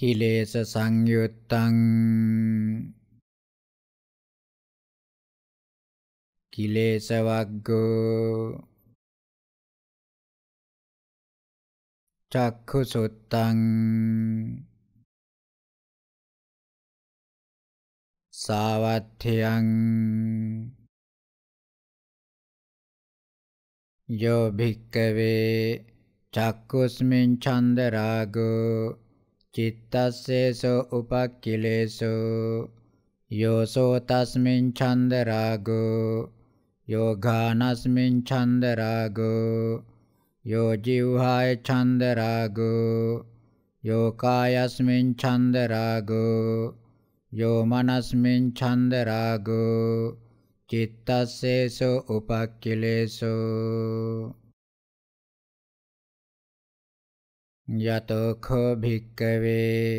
කිලේශ සංයුත්තං කිලේශ වග්ගෝ චක්ඛුසුත්තං සාවත්ථයං යෝ භික්කවේ චක්කුස්මින් ඡන්ද රාගෝ චිත්තස්සේසෝ උපක්ඛිලේසෝ යෝසෝ තස්මින් ඡන්ද රාගෝ යෝඝානස්මින් ඡන්ද රාගෝ යෝ ජීවහාය ඡන්ද රාගෝ යෝ කායස්මින් ඡන්ද රාගෝ යෝ මනස්මින් ඡන්ද රාගෝ චිත්තස්සේසෝ උපක්ඛිලේසෝ යතෝඛෝ භික්කවේ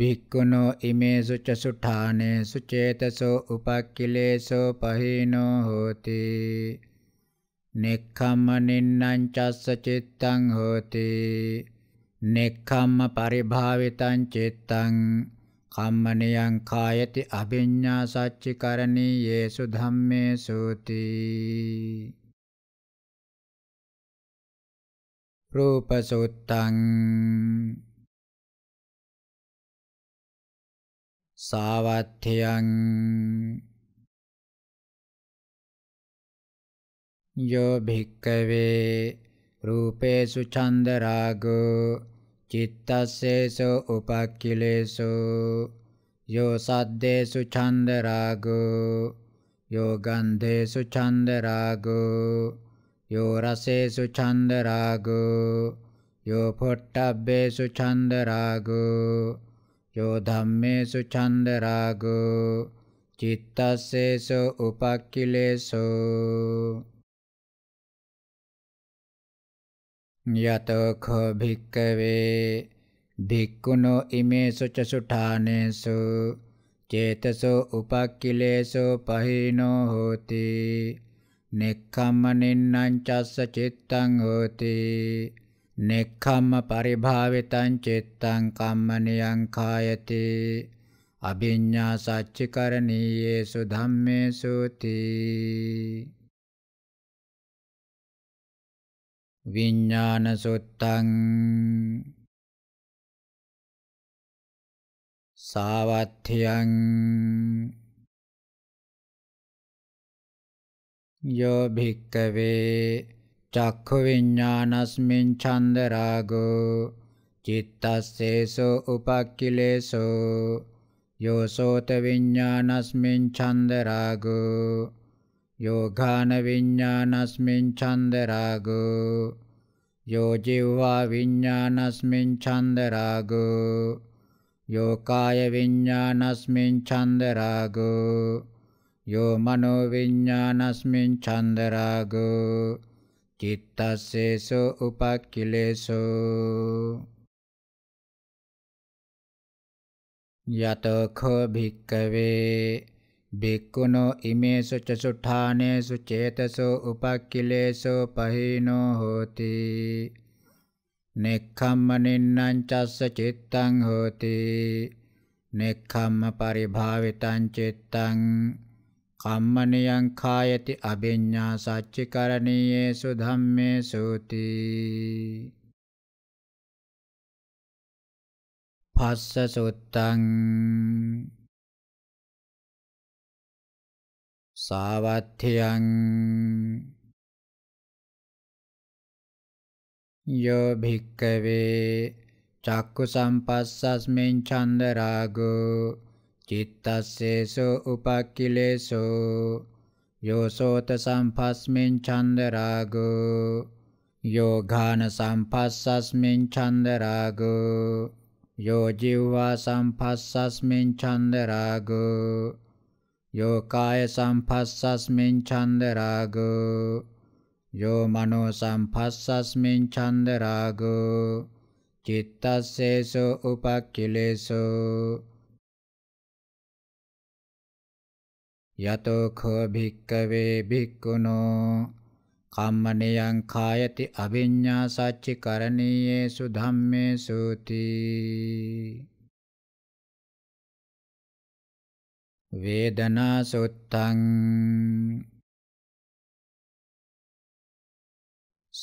භික්ඛුනෝ ඉමේසු ච සුඨානේසු චේතසෝ උපක්ඛිලේසෝ පහීනෝ හෝති නෙක්ඛම්මනින්නං චස්ස චිත්තං හෝති නෙක්ඛම්ම පරිභාවිතං චිත්තං කම්මනියං කායති අභිඤ්ඤා සච්චිකරණී යේසු ධම්මේ සෝති රූපසුත්තං සාවත්ථයං යෝ භික්කවේ රූපේසු ඡන්ද රාගෝ චිත්තස්සේසෝ උපක්ඛිලේසෝ යෝ සද්දේසු ඡන්ද රාගෝ යෝ ගන්ධේසු ඡන්ද රාගෝ යෝ රසේසු ඡන්ද රාගෝ යෝ පොට්ටබ්බේසු ඡන්ද රාගෝ යෝ ධම්මේසු ඡන්ද රාගෝ චිත්තස්සේසු උපක්ඛිලේසෝ යතෝ ඛෝ භික්කවේ භික්ඛුනෝ ඉමේසු ච සුඨානේසු චේතසෝ උපක්ඛිලේසෝ පහිනෝ හෝති නෙක්ඛම්මනෙන්නං චස්ස චිත්තං හෝති නෙක්ඛම්ම පරිභාවිතං චිත්තං කම්මනියං කායති අභිඤ්ඤා සච්චිකරණීයේසු ධම්මේසුති විඥාන සුත්තං සාවත්ථ්‍යං යෝ භික්කවේ චක්ඛු විඤ්ඤානස්මින් ඡන්ද රාගෝ චිත්තස්සේසෝ උපක්ඛිලේසෝ යෝ සෝත විඤ්ඤානස්මින් ඡන්ද රාගෝ යෝ ඝාන විඤ්ඤානස්මින් ඡන්ද රාගෝ යෝ ජීවා විඤ්ඤානස්මින් ඡන්ද රාගෝ යෝ කාය විඤ්ඤානස්මින් ඡන්ද රාගෝ යෝ මනෝ විඥානස්මින් චන්දරාගෝ චිත්තස්සේසෝ උපක්ඛිලේසෝ යතෝ කෝ භික්කවේ භික්ඛුනෝ ඉමේසු ච සුඨානේසු චේතසෝ උපක්ඛිලේසෝ පහීනෝ හෝති නෙක්ඛම්මනින්නං චස්ස චිත්තං හෝති නෙක්ඛම්ම පරිභාවිතං චිත්තං කම්මනියං කායති අභිඤ්ඤා සච්චිකරණීයේසු ධම්මේසුති පස්ස සුත්තං සාවත්ථියං යෝ භික්කවේ චක්කු සම්පස්සස්මින් චන්ද රාගෝ චිත්තස්සේසෝ උපක්ඛිලේසෝ යෝසෝත සම්පස්මින් ඡන්ද රාගෝ යෝඝාන සම්පස්සස්මින් ඡන්ද රාගෝ යෝ ජීවා සම්පස්සස්මින් ඡන්ද රාගෝ යෝ කාය සම්පස්සස්මින් ඡන්ද රාගෝ යෝ මනෝ සම්පස්සස්මින් ඡන්ද රාගෝ චිත්තස්සේසෝ උපක්ඛිලේසෝ යතෝ කෝ භික්කවේ භික්ඛුනෝ කම්මනියං කායති අවිඤ්ඤා සච්චි කරණීයේසු ධම්මේසුති වේදනා සුත්තං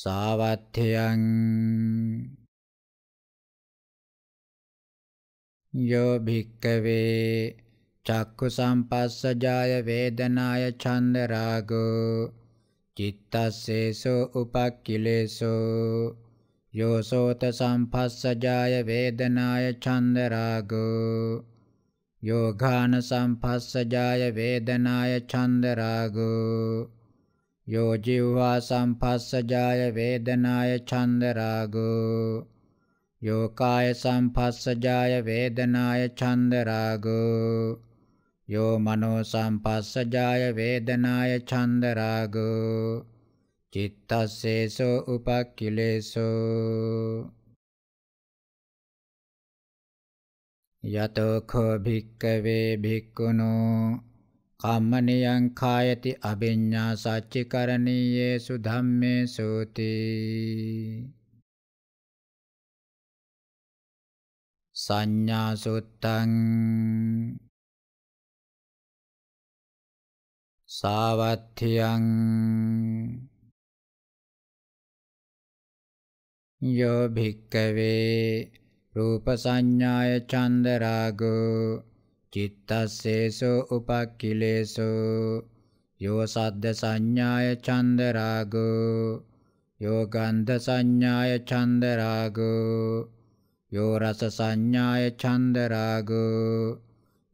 සාවත්ථයං යෝ භික්කවේ චක්කු සම්පස්සජාය වේදනාය ඡන්ද රාගෝ චිත්තස්සේසෝ උපක්ඛිලේසෝ යෝසෝත සම්පස්සජාය වේදනාය ඡන්ද රාගෝ යෝඝාන සම්පස්සජාය වේදනාය ඡන්ද රාගෝ යෝ ජීවා සම්පස්සජාය වේදනාය ඡන්ද රාගෝ යෝ කාය සම්පස්සජාය වේදනාය ඡන්ද රාගෝ යෝ මනෝ සම්පස්සජාය වේදනාය ඡන්ද රාගෝ චිත්තස්සේසෝ උපක්ඛිලේසෝ යතෝ කෝ භික්කවේ භික්ඛුනෝ කම්මනියං කායති අභිඤ්ඤා සච්චිකරණීයේසු ධම්මේසෝති සංඥා සුත්තං සාවත්්‍යයං යෝභික්කවේ රූපසඥ්ඥාය චන්දරාගු චිත්තස්සේසු උපක්කිලේසු යෝ සද්ධ සඥ්ඥාය චන්දරාගු යෝගන්ධ සඥ්ඥාය චන්දරාගු යෝරස සඥ්ඥාය චන්දරාගු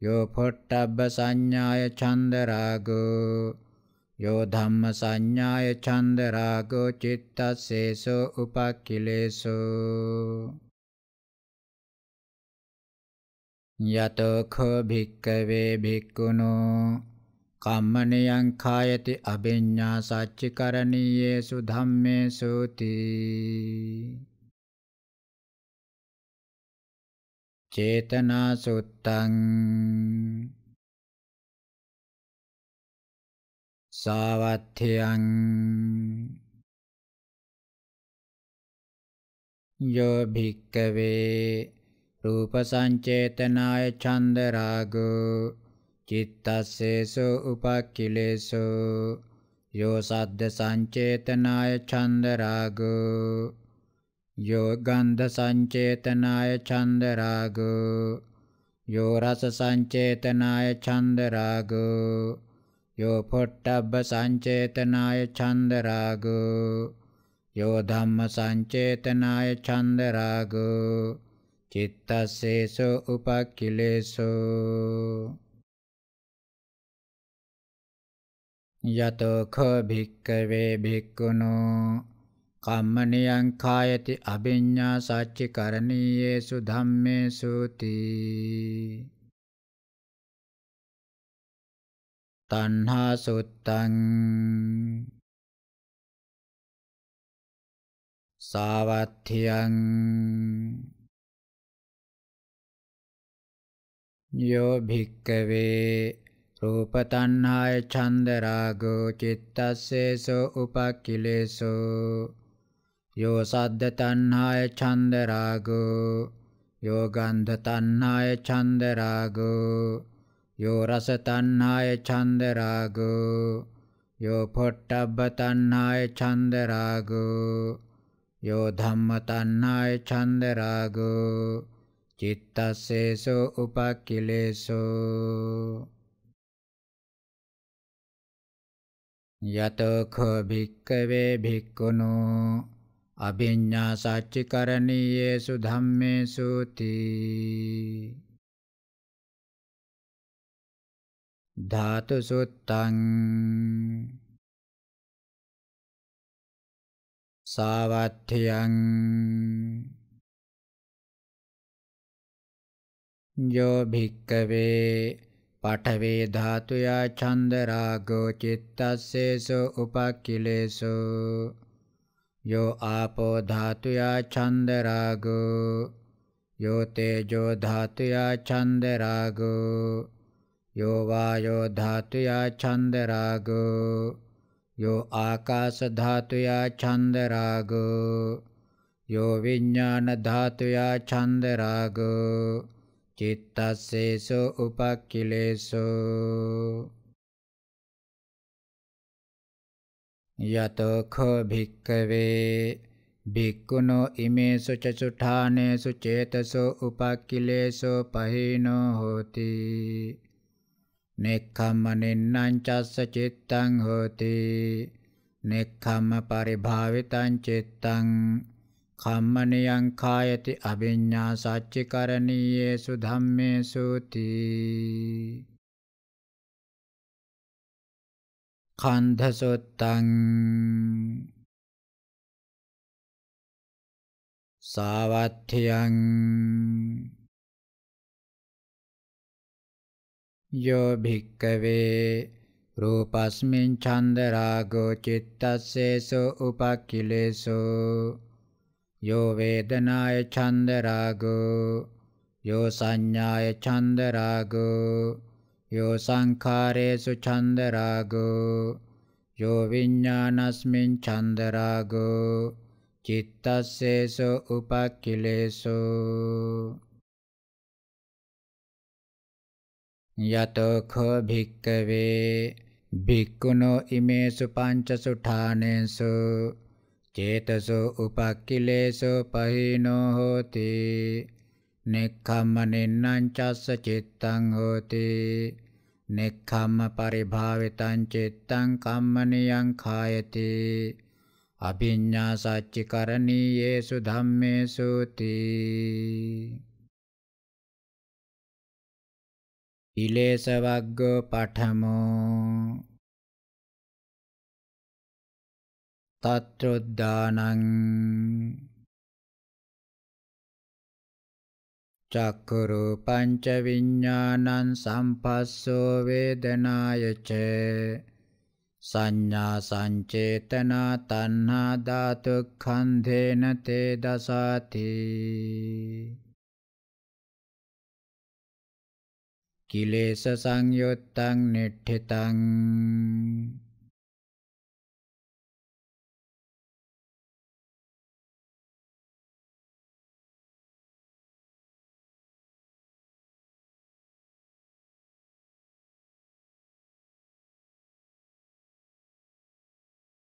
යෝ පොට්ටබ්බ සංඥාය ඡන්ද රාගෝ යෝ ධම්ම සංඥාය ඡන්ද රාගෝ චිත්තස්සේසෝ උපක්ඛිලේසෝ යතෝ කෝ භික්කවේ භික්ඛුනෝ කම්මනියං කායති අබිඤ්ඤා සච්චිකරණීයේසු ධම්මේසුති චේතනාසුත්තං සාවත්ථයං යෝ භික්කවේ රූප සංචේතනාය ඡන්ද රාගෝ චිත්තස්සේසෝ උපක්ඛිලේසෝ යෝ සද්ද සංචේතනාය ඡන්ද රාගෝ यो गन्धसञ्चेतनाय छन्दराग यो रससञ्चेतनाय छन्दराग यो फुट्टब्बसञ्चेतनाय छन्दराग यो धम्मसञ्चेतनाय छन्दराग चित्तशेषो उपकिलेषु यतो खो भिक्कवे भिक्कुनो කම්මනියං කායති අභිඤ්ඤා සච්චි කරණීයේසු ධම්මේසු තී තණ්හා සුත්තං සාවත්ථියං යෝ භික්කවේ රූපතණ්හාය ඡන්දරාගෝ චිත්තස්සේසෝ උපක්ඛිලේසෝ යෝ සද්ද තණ්හාය ඡන්ද රාගෝ යෝ ගන්ධ තණ්හාය ඡන්ද රාගෝ යෝ රස තණ්හාය ඡන්ද රාගෝ යෝ පොට්ටබ්බ තණ්හාය ඡන්ද රාගෝ යෝ ධම්ම තණ්හාය ඡන්ද රාගෝ චිත්තස්සේසෝ උපක්ඛිලේසෝ යතෝ කෝ භික්කවේ භික්ඛුනෝ අභිඤ්ඤා සච්චි කරණීයේසු ධම්මේසු තී ධාතු සුත්තං සාවත්ථියං යෝ භික්කවේ පඨවේ ධාතුයා ඡන්ද රාගෝ චිත්තස්සේසෝ උපක්ඛිලේසෝ यो आपो धातुया छन्दरागो यो तेजो धातुया छन्दरागो यो वायो धातुया छन्दरागो यो आकाशधातुया छन्दरागो यो विज्ञानधातुया छन्दरागो चित्तस्येषु उपकिलेषु යතෝඛෝ භික්කවේ භික්ඛුනෝ ඉමේසු චසුඨානේසු චේතසෝ උපක්ඛිලේසෝ පහේනෝ හෝති නෙක්ඛම්මනෙන්නං චස්ස චිත්තං හෝති නෙක්ඛම්ම පරිභාවිතං චිත්තං කම්මනියං කායති අභිඤ්ඤා සච්චිකරණීයේසු ධම්මේසු තී කන්ධසොත්තං සාවත්්‍යයන් යෝ භික්කවේ රූපස්මින් චන්දරාගෝ චිත්තස්සේසෝ උපක්කිලේසෝ යෝ වේදනාය චන්දරාගෝ යෝ සංඥාය චන්දරාගෝ යෝ සංඛාරේසු චන්දරාගෝ යෝ විඥානස්මින් චන්දරාගෝ චිත්තස්සේසු උපක්ඛිලේසෝ යතෝ කෝ භික්කවේ භික්ඛුනෝ ඉමේසු පංචසු ඨානේසු චේතසෝ උපක්ඛිලේසෝ පහිනෝ හෝති නෙක්ඛම්මනින්නං චස්ස චිත්තං හෝති නෙක්ඛම්ම පරිභාවිතං චිත්තං කම්මනියං කායති අභිඤ්ඤා සච්චිකරණීයේසු ධම්මේසු තී ඉලේස වග්ගෝ පඨමෝ තත්‍රොද්දානං චක්කුරු පංච විඥානං සම්පස්සෝ වේදනාය ච සංඥා සංචේතනා තණ්හා ධාතුක්ඛන්ධේන තේ දසති කිලේශ සංයුත්තං නිට්ඨිතං